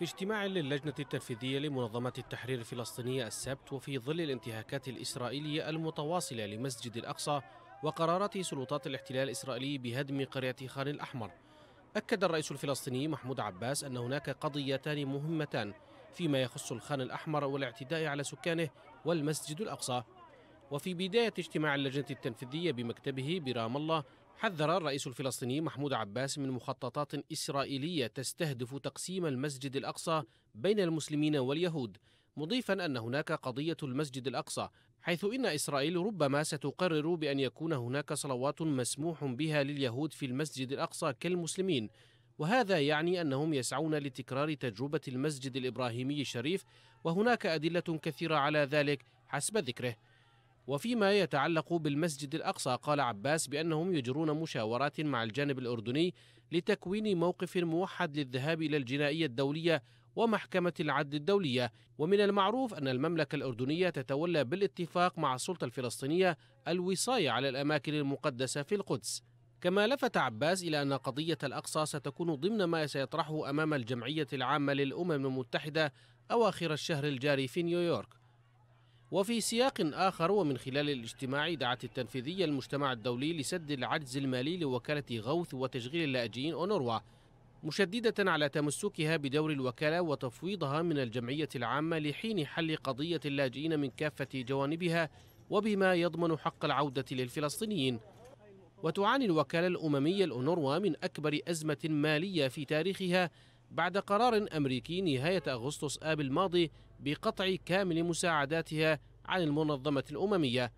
في اجتماع للجنة التنفيذية لمنظمة التحرير الفلسطينية السبت وفي ظل الانتهاكات الإسرائيلية المتواصلة لمسجد الأقصى وقرارات سلطات الاحتلال الإسرائيلي بهدم قرية خان الأحمر أكد الرئيس الفلسطيني محمود عباس أن هناك قضيتان مهمتان فيما يخص الخان الأحمر والاعتداء على سكانه والمسجد الأقصى وفي بداية اجتماع اللجنة التنفيذية بمكتبه برام الله حذر الرئيس الفلسطيني محمود عباس من مخططات إسرائيلية تستهدف تقسيم المسجد الأقصى بين المسلمين واليهود مضيفا أن هناك قضية المسجد الأقصى حيث إن إسرائيل ربما ستقرر بأن يكون هناك صلوات مسموح بها لليهود في المسجد الأقصى كالمسلمين وهذا يعني أنهم يسعون لتكرار تجربة المسجد الإبراهيمي الشريف وهناك أدلة كثيرة على ذلك حسب ذكره وفيما يتعلق بالمسجد الأقصى قال عباس بأنهم يجرون مشاورات مع الجانب الأردني لتكوين موقف موحد للذهاب إلى الجنائية الدولية ومحكمة العدل الدولية ومن المعروف أن المملكة الأردنية تتولى بالاتفاق مع السلطة الفلسطينية الوصاية على الأماكن المقدسة في القدس كما لفت عباس إلى أن قضية الأقصى ستكون ضمن ما سيطرحه أمام الجمعية العامة للأمم المتحدة أواخر الشهر الجاري في نيويورك وفي سياق آخر ومن خلال الاجتماع دعت التنفيذية المجتمع الدولي لسد العجز المالي لوكالة غوث وتشغيل اللاجئين أونروا مشددة على تمسكها بدور الوكالة وتفويضها من الجمعية العامة لحين حل قضية اللاجئين من كافة جوانبها وبما يضمن حق العودة للفلسطينيين وتعاني الوكالة الأممية الأونروا من أكبر أزمة مالية في تاريخها بعد قرار أمريكي نهاية أغسطس آب الماضي بقطع كامل مساعداتها عن المنظمة الأممية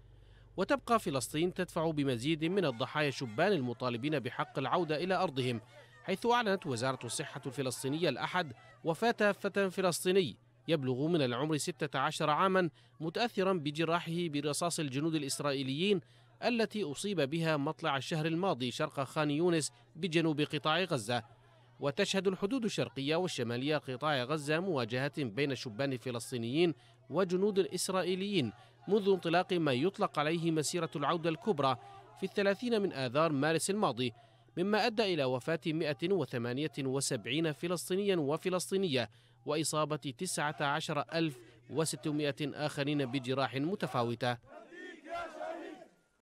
وتبقى فلسطين تدفع بمزيد من الضحايا شبان المطالبين بحق العودة إلى أرضهم حيث أعلنت وزارة الصحة الفلسطينية الأحد وفاة فتى فلسطيني يبلغ من العمر 16 عاما متأثرا بجراحه برصاص الجنود الإسرائيليين التي أصيب بها مطلع الشهر الماضي شرق خان يونس بجنوب قطاع غزة وتشهد الحدود الشرقية والشمالية قطاع غزة مواجهة بين شبان فلسطينيين وجنود إسرائيليين منذ انطلاق ما يطلق عليه مسيرة العودة الكبرى في الثلاثين من آذار مارس الماضي مما أدى إلى وفاة 178 فلسطينيا وفلسطينية وإصابة 19600 آخرين بجراح متفاوتة